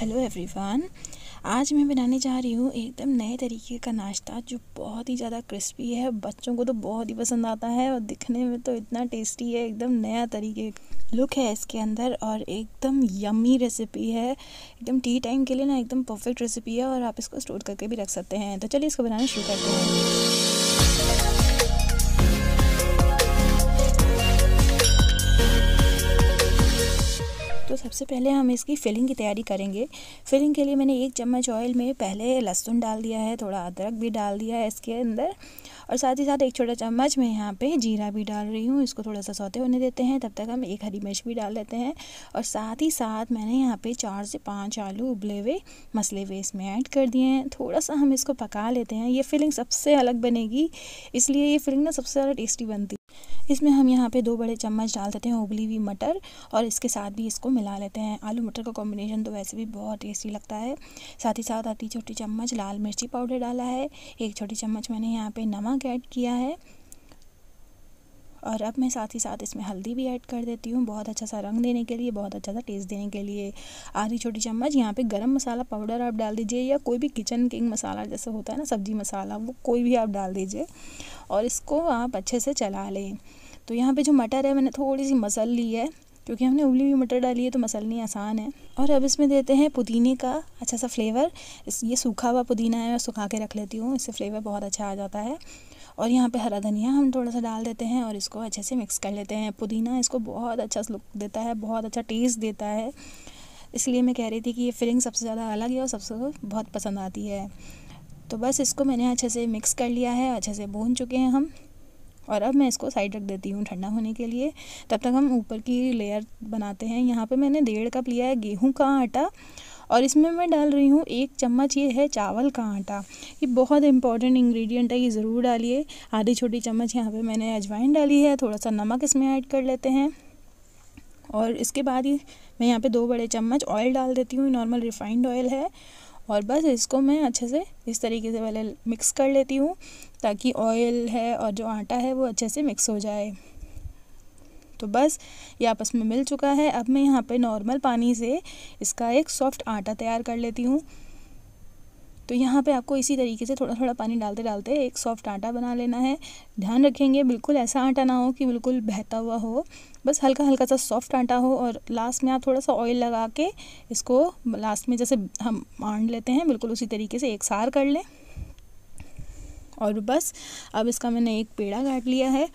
hello everyone आज मैं बनाने जा रही हूँ एकदम नए तरीके का नाश्ता जो बहुत ही ज़्यादा क्रिस्पी है बच्चों को तो बहुत ही पसंद आता है और दिखने में तो इतना टेस्टी है एकदम नया तरीके लुक है इसके अंदर और एकदम यमी रेसिपी है एकदम टी टाइम के लिए ना एकदम परफेक्ट रेसिपी है और आप इसको स्टोर करके भी रख सकते हैं तो चलिए इसको बनाना शुरू करते हैं तो सबसे पहले हम इसकी फिलिंग की तैयारी करेंगे फिलिंग के लिए मैंने एक चम्मच ऑयल में पहले लहसुन डाल दिया है थोड़ा अदरक भी डाल दिया है इसके अंदर और साथ ही साथ एक छोटा चम्मच मैं यहाँ पे जीरा भी डाल रही हूँ इसको थोड़ा सा सौते होने देते हैं तब तक हम एक हरी मिर्च भी डाल देते हैं और साथ ही साथ मैंने यहाँ पे चार से पाँच आलू उबले हुए मसले हुए इसमें ऐड कर दिए हैं थोड़ा सा हम इसको पका लेते हैं ये फिलिंग सबसे अलग बनेगी इसलिए ये फिलिंग ना सबसे ज़्यादा टेस्टी बनती इसमें हम यहाँ पे दो बड़े चम्मच डाल देते हैं उबली हुई मटर और इसके साथ भी इसको मिला मिला लेते हैं आलू मटर का कॉम्बिनेशन तो वैसे भी बहुत टेस्टी लगता है साथ ही साथ आधी छोटी चम्मच लाल मिर्ची पाउडर डाला है एक छोटी चम्मच मैंने यहाँ पे नमक ऐड किया है और अब मैं साथ ही साथ इसमें हल्दी भी ऐड कर देती हूँ बहुत अच्छा सा रंग देने के लिए बहुत अच्छा सा टेस्ट देने के लिए आधी छोटी चम्मच यहाँ पे गरम मसाला पाउडर आप डाल दीजिए या कोई भी किचन किंग मसाला जैसे होता है ना सब्जी मसाला वो कोई भी आप डाल दीजिए और इसको आप अच्छे से चला लें तो यहाँ पे जो मटर है मैंने थोड़ी सी मसल ली है क्योंकि हमने उबली हुई मटर डाली है तो मसलनी आसान है और अब इसमें देते हैं पुदीने का अच्छा सा फ्लेवर ये सूखा हुआ पुदीना है मैं सुखा के रख लेती हूँ इससे फ्लेवर बहुत अच्छा आ जाता है और यहाँ पे हरा धनिया हम थोड़ा सा डाल देते हैं और इसको अच्छे से मिक्स कर लेते हैं पुदीना इसको बहुत अच्छा लुक देता है बहुत अच्छा टेस्ट देता है इसलिए मैं कह रही थी कि ये फिलिंग सबसे ज़्यादा अलग है और सबसे बहुत पसंद आती है तो बस इसको मैंने अच्छे से मिक्स कर लिया है अच्छे से भून चुके हैं हम और अब मैं इसको साइड रख देती हूँ ठंडा होने के लिए तब तक हम ऊपर की लेयर बनाते हैं यहाँ पे मैंने डेढ़ कप लिया है गेहूँ का आटा और इसमें मैं डाल रही हूँ एक चम्मच ये है चावल का आटा ये बहुत इंपॉर्टेंट इंग्रेडिएंट है ये ज़रूर डालिए आधी छोटी चम्मच यहाँ पे मैंने अजवाइन डाली है थोड़ा सा नमक इसमें ऐड कर लेते हैं और इसके बाद ही मैं यहाँ पे दो बड़े चम्मच ऑयल डाल देती हूँ नॉर्मल रिफाइंड ऑयल है और बस इसको मैं अच्छे से इस तरीके से पहले मिक्स कर लेती हूँ ताकि ऑयल है और जो आटा है वो अच्छे से मिक्स हो जाए तो बस ये आपस में मिल चुका है अब मैं यहाँ पे नॉर्मल पानी से इसका एक सॉफ्ट आटा तैयार कर लेती हूँ तो यहाँ पे आपको इसी तरीके से थोड़ा थोड़ा पानी डालते डालते एक सॉफ्ट आटा बना लेना है ध्यान रखेंगे बिल्कुल ऐसा आटा ना हो कि बिल्कुल बहता हुआ हो बस हल्का हल्का सा सॉफ्ट आटा हो और लास्ट में आप थोड़ा सा ऑयल लगा के इसको लास्ट में जैसे हम आंड लेते हैं बिल्कुल उसी तरीके से एक सार कर लें और बस अब इसका मैंने एक पेड़ा काट लिया है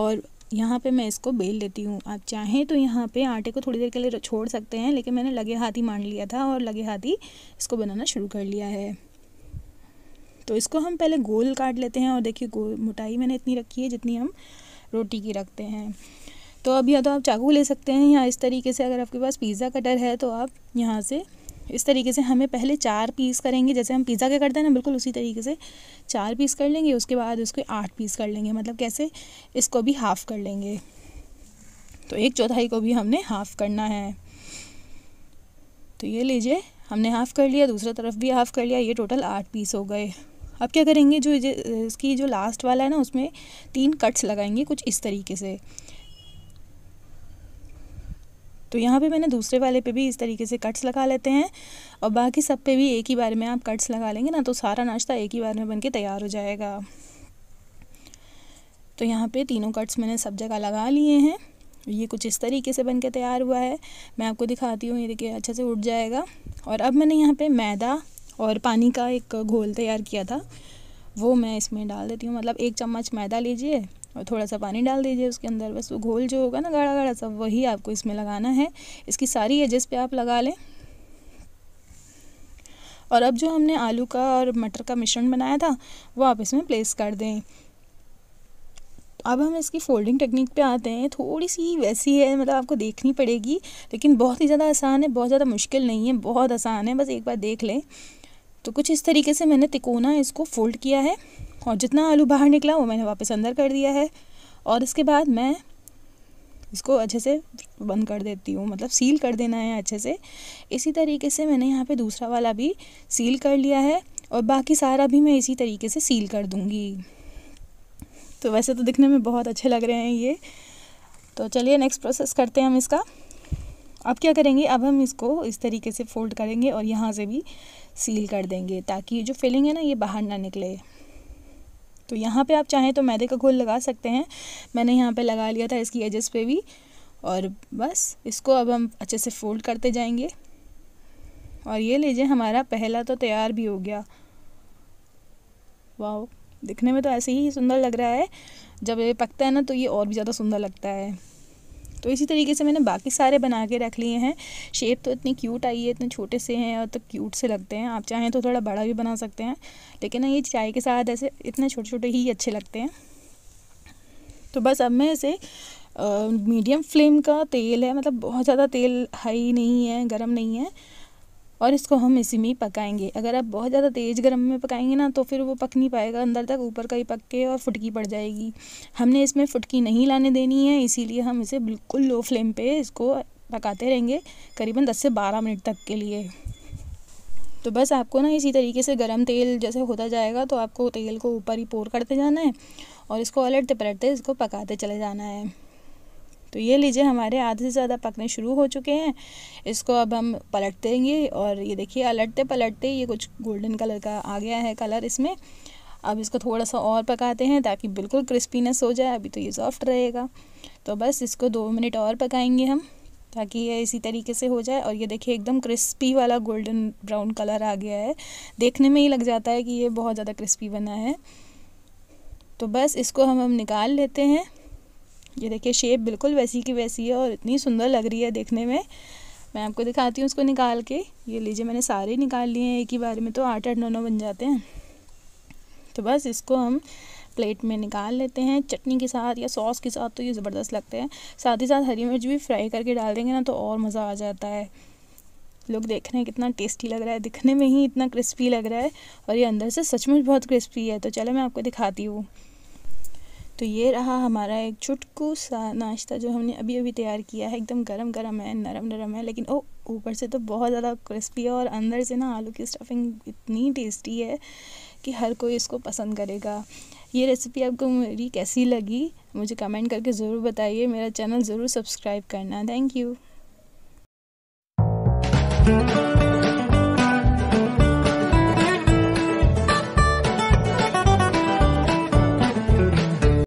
और यहाँ पे मैं इसको बेल लेती हूँ आप चाहें तो यहाँ पे आटे को थोड़ी देर के लिए छोड़ सकते हैं लेकिन मैंने लगे हाथ ही मान लिया था और लगे हाथ ही इसको बनाना शुरू कर लिया है तो इसको हम पहले गोल काट लेते हैं और देखिए गोल मोटाई मैंने इतनी रखी है जितनी हम रोटी की रखते हैं तो अब या तो आप चाकू ले सकते हैं या इस तरीके से अगर आपके पास पिज़्ज़ा कटर है तो आप यहाँ से इस तरीके से हमें पहले चार पीस करेंगे जैसे हम पिज़्ज़ा के करते हैं ना बिल्कुल उसी तरीके से चार पीस कर लेंगे उसके बाद उसके आठ पीस कर लेंगे मतलब कैसे इसको भी हाफ़ कर लेंगे तो एक चौथाई को भी हमने हाफ़ करना है तो ये लीजिए हमने हाफ़ कर लिया दूसरा तरफ भी हाफ़ कर लिया ये टोटल आठ पीस हो गए अब क्या करेंगे जो इसकी जो लास्ट वाला है ना उसमें तीन कट्स लगाएंगे कुछ इस तरीके से तो यहाँ पे मैंने दूसरे वाले पे भी इस तरीके से कट्स लगा लेते हैं और बाकी सब पे भी एक ही बार में आप कट्स लगा लेंगे ना तो सारा नाश्ता एक ही बार में बन के तैयार हो जाएगा तो यहाँ पे तीनों कट्स मैंने सब जगह लगा लिए हैं ये कुछ इस तरीके से बन के तैयार हुआ है मैं आपको दिखाती हूँ ये देखिए अच्छे से उठ जाएगा और अब मैंने यहाँ पे मैदा और पानी का एक घोल तैयार किया था वो मैं इसमें डाल देती हूँ मतलब एक चम्मच मैदा लीजिए और थोड़ा सा पानी डाल दीजिए उसके अंदर बस वो घोल जो होगा ना गाढ़ा गाढ़ा सब वही आपको इसमें लगाना है इसकी सारी एजेस पे आप लगा लें और अब जो हमने आलू का और मटर का मिश्रण बनाया था वो आप इसमें प्लेस कर दें अब हम इसकी फोल्डिंग टेक्निक पे आते हैं थोड़ी सी वैसी है मतलब आपको देखनी पड़ेगी लेकिन बहुत ही ज़्यादा आसान है बहुत ज़्यादा मुश्किल नहीं है बहुत आसान है बस एक बार देख लें तो कुछ इस तरीके से मैंने तिकोना इसको फोल्ड किया है और जितना आलू बाहर निकला वो मैंने वापस अंदर कर दिया है और इसके बाद मैं इसको अच्छे से बंद कर देती हूँ मतलब सील कर देना है अच्छे से इसी तरीके से मैंने यहाँ पे दूसरा वाला भी सील कर लिया है और बाकी सारा भी मैं इसी तरीके से सील कर दूँगी तो वैसे तो दिखने में बहुत अच्छे लग रहे हैं ये तो चलिए नेक्स्ट प्रोसेस करते हैं हम इसका अब क्या करेंगे अब हम इसको इस तरीके से फोल्ड करेंगे और यहाँ से भी सील कर देंगे ताकि ये जो फिलिंग है ना ये बाहर ना निकले तो यहाँ पे आप चाहें तो मैदे का घोल लगा सकते हैं मैंने यहाँ पे लगा लिया था इसकी एजेस पे भी और बस इसको अब हम अच्छे से फोल्ड करते जाएंगे और ये लीजिए हमारा पहला तो तैयार भी हो गया वाह दिखने में तो ऐसे ही सुंदर लग रहा है जब ये पकता है ना तो ये और भी ज़्यादा सुंदर लगता है तो इसी तरीके से मैंने बाकी सारे बना के रख लिए हैं शेप तो इतनी क्यूट आई है इतने छोटे से हैं और तो क्यूट से लगते हैं आप चाहें तो थोड़ा बड़ा भी बना सकते हैं लेकिन ये चाय के साथ ऐसे इतने छोटे छोटे ही अच्छे लगते हैं तो बस अब मैं इसे मीडियम फ्लेम का तेल है मतलब बहुत ज़्यादा तेल हाई नहीं है गर्म नहीं है और इसको हम इसी में ही पकाएंगे अगर आप बहुत ज़्यादा तेज़ गर्म में पकाएंगे ना तो फिर वो पक नहीं पाएगा अंदर तक ऊपर का ही पक के और फुटकी पड़ जाएगी हमने इसमें फुटकी नहीं लाने देनी है इसीलिए हम इसे बिल्कुल लो फ्लेम पे इसको पकाते रहेंगे करीबन 10 से 12 मिनट तक के लिए तो बस आपको ना इसी तरीके से गर्म तेल जैसे होता जाएगा तो आपको तेल को ऊपर ही पोर करते जाना है और इसको अलटते पलटते इसको पकाते चले जाना है तो ये लीजिए हमारे आधे से ज़्यादा पकने शुरू हो चुके हैं इसको अब हम पलट देंगे और ये देखिए अलटते पलटते ये कुछ गोल्डन कलर का आ गया है कलर इसमें अब इसको थोड़ा सा और पकाते हैं ताकि बिल्कुल क्रिस्पीनेस हो जाए अभी तो ये सॉफ्ट रहेगा तो बस इसको दो मिनट और पकाएंगे हम ताकि ये इसी तरीके से हो जाए और ये देखिए एकदम क्रिस्पी वाला गोल्डन ब्राउन कलर आ गया है देखने में ही लग जाता है कि ये बहुत ज़्यादा क्रिस्पी बना है तो बस इसको हम हम निकाल लेते हैं ये देखिए शेप बिल्कुल वैसी की वैसी है और इतनी सुंदर लग रही है देखने में मैं आपको दिखाती हूँ उसको निकाल के ये लीजिए मैंने सारे निकाल लिए हैं एक ही बार में तो आठ आठ नौ नौ बन जाते हैं तो बस इसको हम प्लेट में निकाल लेते हैं चटनी के साथ या सॉस के साथ तो ये ज़बरदस्त लगते हैं साथ ही साथ हरी मिर्च भी फ्राई करके डाल देंगे ना तो और मज़ा आ जाता है लोग देख रहे हैं कितना टेस्टी लग रहा है दिखने में ही इतना क्रिस्पी लग रहा है और ये अंदर से सचमुच बहुत क्रिस्पी है तो चलो मैं आपको दिखाती हूँ तो ये रहा हमारा एक चुटकू सा नाश्ता जो हमने अभी अभी तैयार किया है एकदम गरम गरम है नरम नरम है लेकिन ओ ऊपर से तो बहुत ज़्यादा क्रिस्पी है और अंदर से ना आलू की स्टफिंग इतनी टेस्टी है कि हर कोई इसको पसंद करेगा ये रेसिपी आपको मेरी कैसी लगी मुझे कमेंट करके ज़रूर बताइए मेरा चैनल ज़रूर सब्सक्राइब करना थैंक यू